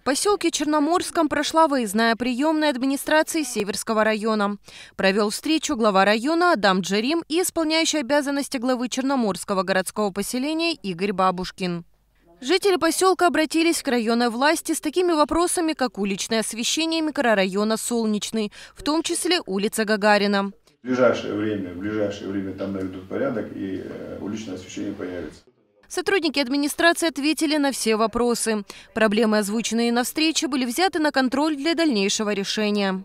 В поселке Черноморском прошла выездная приемная администрации Северского района. Провел встречу глава района Адам Джерим и исполняющий обязанности главы Черноморского городского поселения Игорь Бабушкин. Жители поселка обратились к районной власти с такими вопросами, как уличное освещение микрорайона Солнечный, в том числе улица Гагарина. В ближайшее время, в ближайшее время там наведут порядок и э, уличное освещение появится. Сотрудники администрации ответили на все вопросы. Проблемы, озвученные на встрече, были взяты на контроль для дальнейшего решения.